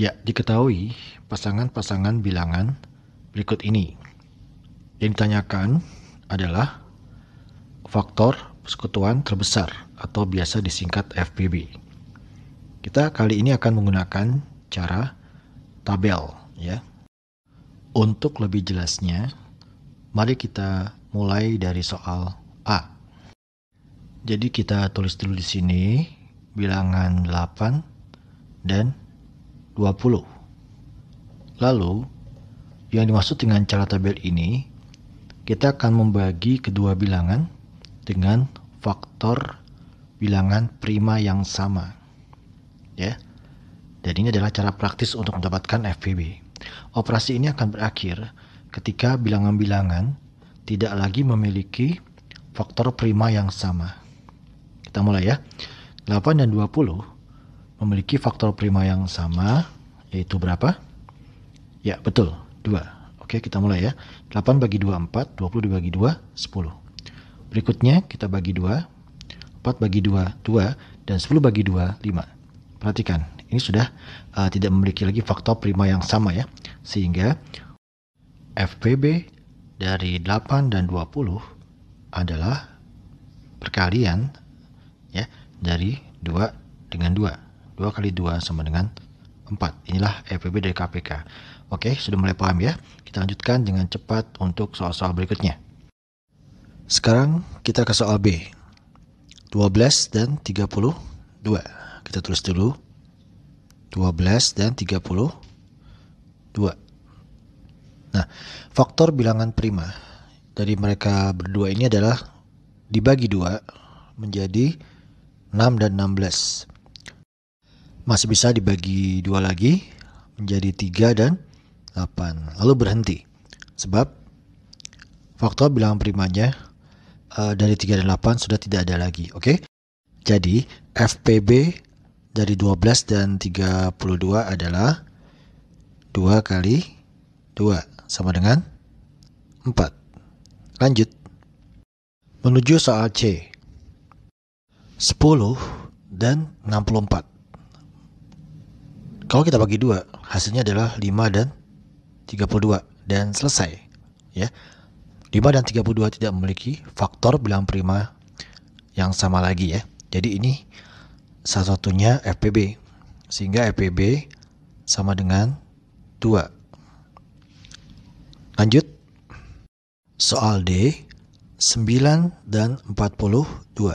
Ya, diketahui pasangan-pasangan bilangan berikut ini. Yang ditanyakan adalah faktor persekutuan terbesar atau biasa disingkat FPB. Kita kali ini akan menggunakan cara tabel ya. Untuk lebih jelasnya, mari kita mulai dari soal A. Jadi kita tulis dulu di sini bilangan 8 dan 20. Lalu, yang dimaksud dengan cara tabel ini, kita akan membagi kedua bilangan dengan faktor bilangan prima yang sama. Ya. Dan ini adalah cara praktis untuk mendapatkan FPB. Operasi ini akan berakhir ketika bilangan-bilangan tidak lagi memiliki faktor prima yang sama. Kita mulai ya. 8 dan 20 memiliki faktor prima yang sama, yaitu berapa? Ya, betul, 2. Oke, kita mulai ya. 8 bagi 2, 4. 20 dibagi 2, 10. Berikutnya, kita bagi 2. 4 bagi 2, 2. Dan 10 bagi 2, 5. Perhatikan, ini sudah uh, tidak memiliki lagi faktor prima yang sama ya. Sehingga FPB dari 8 dan 20 adalah perkalian ya dari 2 dengan 2. 2 kali 2 sama dengan 4. Inilah FPB dari KPK. Oke, sudah mulai paham ya? Kita lanjutkan dengan cepat untuk soal-soal berikutnya. Sekarang kita ke soal B. 12 dan 32. Kita tulis dulu. 12 dan 32. Nah, faktor bilangan prima dari mereka berdua ini adalah dibagi dua menjadi 6 dan 16 masih bisa dibagi dua lagi menjadi 3 dan 8 lalu berhenti sebab faktor bilangan primanya uh, eh, dari 3 dan 8 sudah tidak ada lagi oke okay? jadi FPB dari 12 dan 32 adalah 2 kali 2 sama dengan 4 lanjut menuju soal C 10 dan 64 kalau kita bagi dua, hasilnya adalah 5 dan 32 dan selesai. Ya. 5 dan 32 tidak memiliki faktor bilangan prima yang sama lagi ya. Jadi ini salah satunya FPB. Sehingga FPB sama dengan 2. Lanjut. Soal D 9 dan 42. 9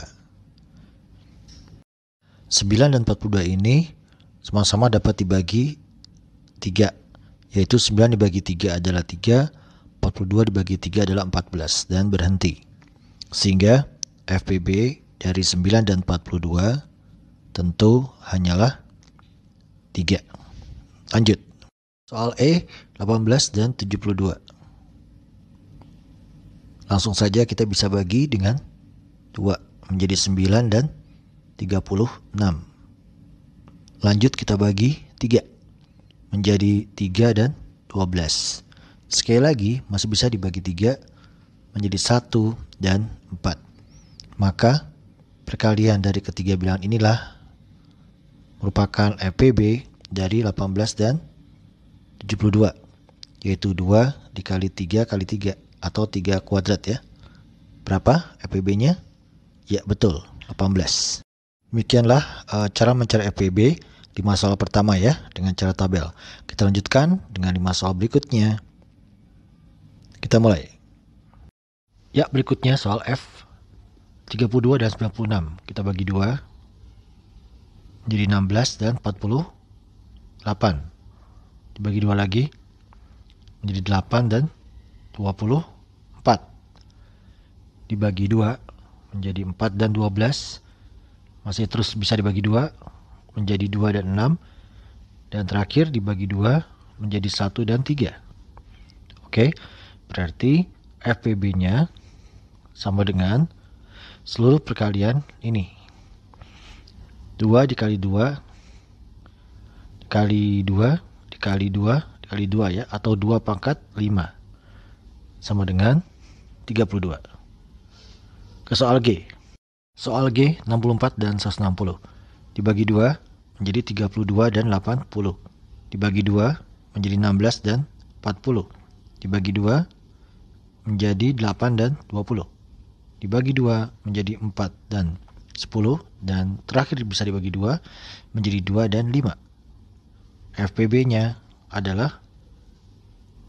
dan 42 ini sama-sama dapat dibagi 3 yaitu 9 dibagi 3 adalah 3 42 dibagi 3 adalah 14 dan berhenti sehingga FPB dari 9 dan 42 tentu hanyalah 3 lanjut soal E 18 dan 72 langsung saja kita bisa bagi dengan 2 menjadi 9 dan 36 Lanjut kita bagi 3 menjadi 3 dan 12. Sekali lagi masih bisa dibagi 3 menjadi 1 dan 4. Maka perkalian dari ketiga bilangan inilah merupakan FPB dari 18 dan 72 yaitu 2 dikali 3 kali 3 atau 3 kuadrat ya. Berapa FPB-nya? Ya betul, 18. Demikianlah uh, cara mencari FPB di masalah pertama ya dengan cara tabel. Kita lanjutkan dengan di masalah berikutnya. Kita mulai. Ya, berikutnya soal F 32 dan 96. Kita bagi dua jadi 16 dan 48. Dibagi dua lagi menjadi 8 dan 24. Dibagi dua menjadi 4 dan 12 masih terus bisa dibagi dua menjadi dua dan enam dan terakhir dibagi dua menjadi satu dan tiga oke berarti FPB nya sama dengan seluruh perkalian ini dua dikali dua dikali dua dikali dua dikali dua ya atau dua pangkat lima sama dengan 32 ke soal G Soal G 64 dan 160 dibagi 2 menjadi 32 dan 80. Dibagi 2 menjadi 16 dan 40. Dibagi 2 menjadi 8 dan 20. Dibagi 2 menjadi 4 dan 10 dan terakhir bisa dibagi 2 menjadi 2 dan 5. FPB-nya adalah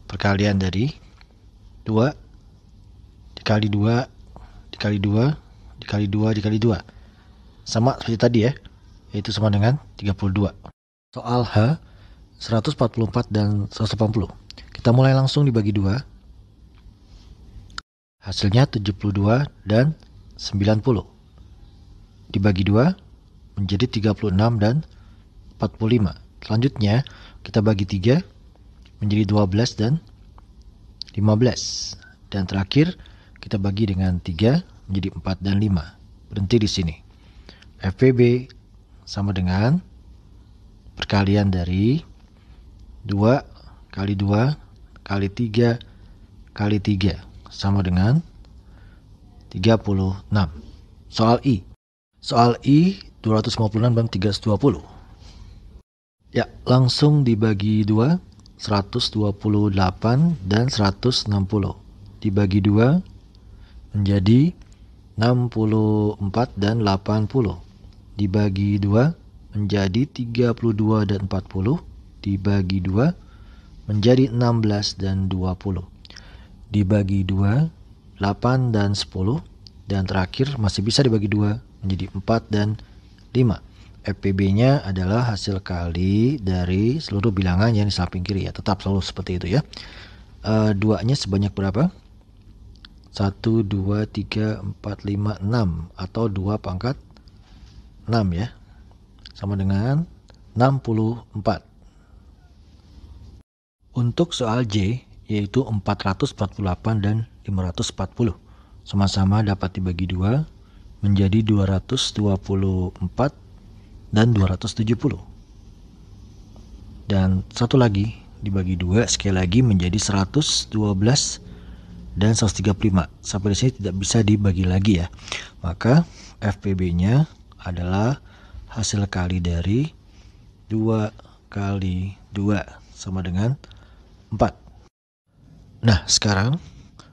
perkalian dari 2 dikali 2 dikali 2 dikali 2 dikali 2. Sama seperti tadi ya, yaitu sama dengan 32. Soal H, 144 dan 180. Kita mulai langsung dibagi dua. Hasilnya 72 dan 90. Dibagi dua menjadi 36 dan 45. Selanjutnya, kita bagi 3 menjadi 12 dan 15. Dan terakhir, kita bagi dengan 3 menjadi 4 dan 5. Berhenti di sini. FPB sama dengan perkalian dari 2 kali 2 kali 3 kali 3 sama dengan 36. Soal I. Soal I 256 dan 320. Ya, langsung dibagi 2 128 dan 160. Dibagi 2 menjadi 64 dan 80 dibagi 2 menjadi 32 dan 40 dibagi 2 menjadi 16 dan 20 dibagi 2 8 dan 10 dan terakhir masih bisa dibagi 2 menjadi 4 dan 5 FPB-nya adalah hasil kali dari seluruh bilangan yang di samping kiri ya tetap selalu seperti itu ya e, duanya sebanyak berapa 1, 2, 3, 4, 5, 6 atau 2 pangkat 6 ya sama dengan 64 untuk soal J yaitu 448 dan 540 sama-sama dapat dibagi dua menjadi 224 dan 270 dan satu lagi dibagi dua sekali lagi menjadi 112 dan 135. Sampai di sini tidak bisa dibagi lagi ya. Maka FPB-nya adalah hasil kali dari 2 kali 2 sama dengan 4. Nah, sekarang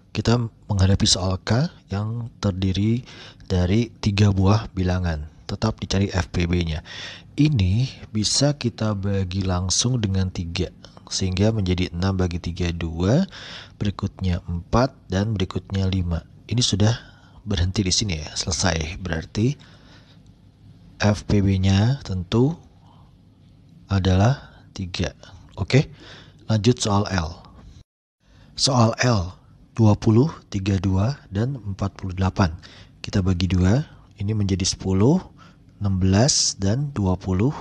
kita menghadapi soal K yang terdiri dari tiga buah bilangan. Tetap dicari FPB-nya. Ini bisa kita bagi langsung dengan tiga sehingga menjadi 6 bagi 3 2 berikutnya 4 dan berikutnya 5 ini sudah berhenti di sini ya selesai berarti FPB nya tentu adalah 3 oke lanjut soal L soal L 20, 32, dan 48 kita bagi dua ini menjadi 10 16 dan 24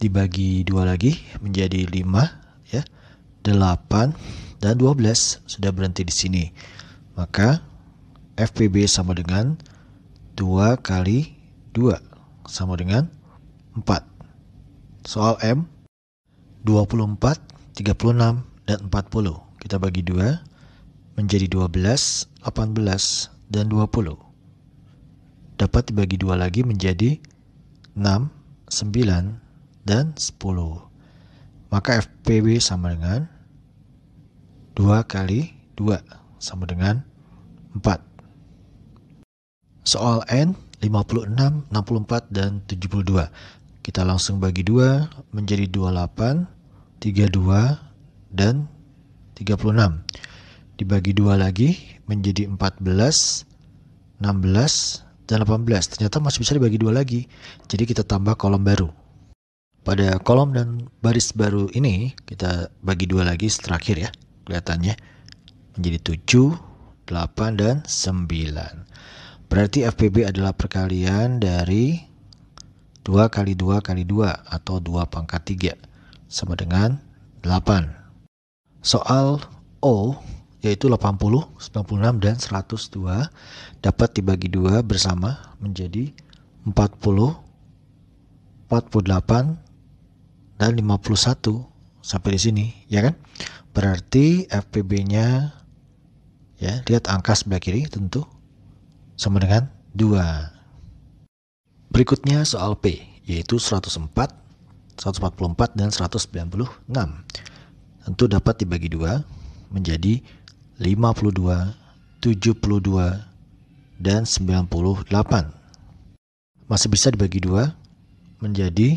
dibagi dua lagi menjadi 5 ya 8 dan 12 sudah berhenti di sini maka FPB sama dengan 2 kali 2 sama dengan 4 soal M 24 36 dan 40 kita bagi 2 menjadi 12 18 dan 20 dapat dibagi dua lagi menjadi 6, 9, dan dan 10. Maka FPB sama dengan 2 kali 2 sama dengan 4. Soal N 56, 64, dan 72. Kita langsung bagi 2 menjadi 28, 32, dan 36. Dibagi 2 lagi menjadi 14, 16, dan 18. Ternyata masih bisa dibagi 2 lagi. Jadi kita tambah kolom baru. Pada kolom dan baris baru ini kita bagi dua lagi terakhir ya kelihatannya menjadi 7, 8, dan 9. Berarti FPB adalah perkalian dari 2 kali 2 kali 2 atau 2 pangkat 3 sama dengan 8. Soal O yaitu 80, 96, dan 102 dapat dibagi dua bersama menjadi 40, 48, dan 51 sampai di sini, ya kan? Berarti FPB-nya ya, lihat angka sebelah kiri tentu sama dengan 2. Berikutnya soal P yaitu 104, 144 dan 196. Tentu dapat dibagi dua menjadi 52, 72 dan 98. Masih bisa dibagi dua menjadi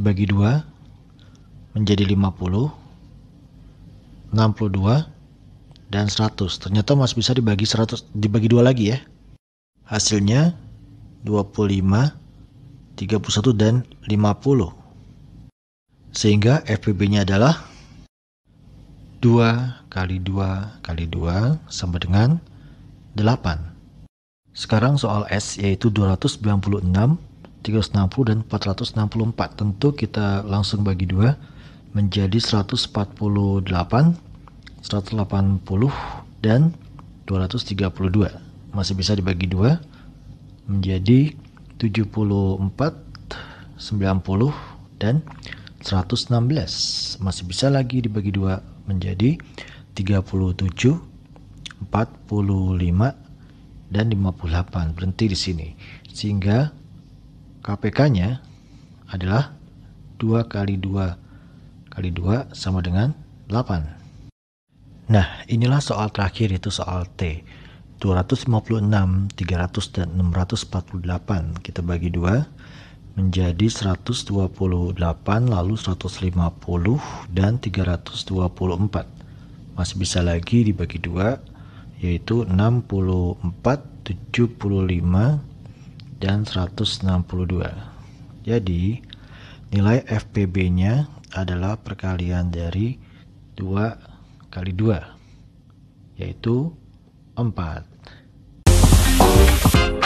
dibagi 2 menjadi 50, 62, dan 100. Ternyata masih bisa dibagi 100 dibagi 2 lagi ya. Hasilnya 25, 31 dan 50. Sehingga FPB-nya adalah 2 kali 2 kali 2 sama dengan 8. Sekarang soal S yaitu 296 360 dan 464 tentu kita langsung bagi dua menjadi 148 180 dan 232 masih bisa dibagi dua menjadi 74 90 dan 116 masih bisa lagi dibagi dua menjadi 37 45 dan 58 berhenti di sini sehingga KPK-nya adalah 2 kali 2 kali 2 sama dengan 8. Nah, inilah soal terakhir yaitu soal T. 256, 300, dan 648 kita bagi dua menjadi 128 lalu 150 dan 324 masih bisa lagi dibagi dua yaitu 64 75 dan 162. Jadi, nilai FPB-nya adalah perkalian dari 2 kali 2, yaitu 4.